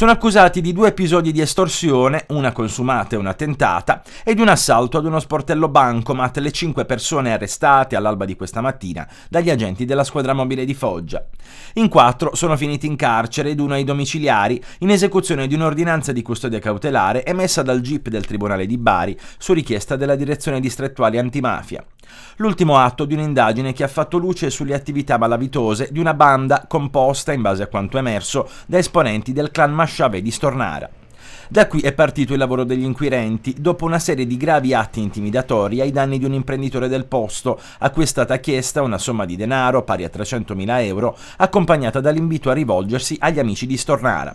Sono accusati di due episodi di estorsione, una consumata e una tentata, e di un assalto ad uno sportello bancomat le cinque persone arrestate all'alba di questa mattina dagli agenti della squadra mobile di Foggia. In quattro sono finiti in carcere ed uno ai domiciliari in esecuzione di un'ordinanza di custodia cautelare emessa dal GIP del Tribunale di Bari su richiesta della Direzione Distrettuale Antimafia. L'ultimo atto di un'indagine che ha fatto luce sulle attività malavitose di una banda composta, in base a quanto emerso, da esponenti del clan Masciave di Stornara. Da qui è partito il lavoro degli inquirenti, dopo una serie di gravi atti intimidatori ai danni di un imprenditore del posto, a cui è stata chiesta una somma di denaro pari a 300.000 euro, accompagnata dall'invito a rivolgersi agli amici di Stornara.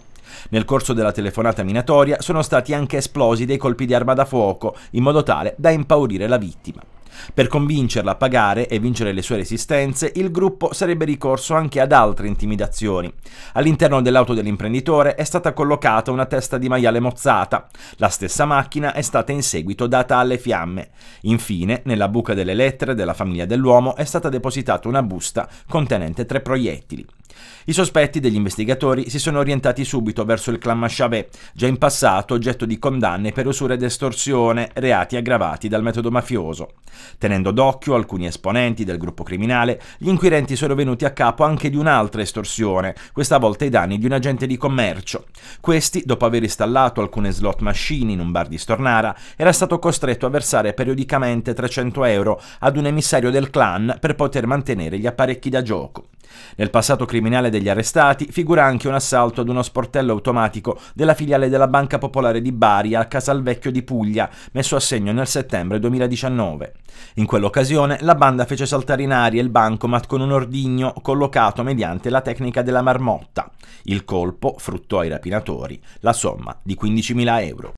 Nel corso della telefonata minatoria sono stati anche esplosi dei colpi di arma da fuoco, in modo tale da impaurire la vittima. Per convincerla a pagare e vincere le sue resistenze, il gruppo sarebbe ricorso anche ad altre intimidazioni. All'interno dell'auto dell'imprenditore è stata collocata una testa di maiale mozzata. La stessa macchina è stata in seguito data alle fiamme. Infine, nella buca delle lettere della famiglia dell'uomo è stata depositata una busta contenente tre proiettili. I sospetti degli investigatori si sono orientati subito verso il clan Masciabè, già in passato oggetto di condanne per usura ed estorsione, reati aggravati dal metodo mafioso. Tenendo d'occhio alcuni esponenti del gruppo criminale, gli inquirenti sono venuti a capo anche di un'altra estorsione, questa volta ai danni di un agente di commercio. Questi, dopo aver installato alcune slot machine in un bar di Stornara, era stato costretto a versare periodicamente 300 euro ad un emissario del clan per poter mantenere gli apparecchi da gioco. Nel passato criminale degli arrestati figura anche un assalto ad uno sportello automatico della filiale della Banca Popolare di Bari a Casalvecchio di Puglia, messo a segno nel settembre 2019. In quell'occasione la banda fece saltare in aria il bancomat con un ordigno collocato mediante la tecnica della marmotta. Il colpo fruttò ai rapinatori la somma di 15.000 euro.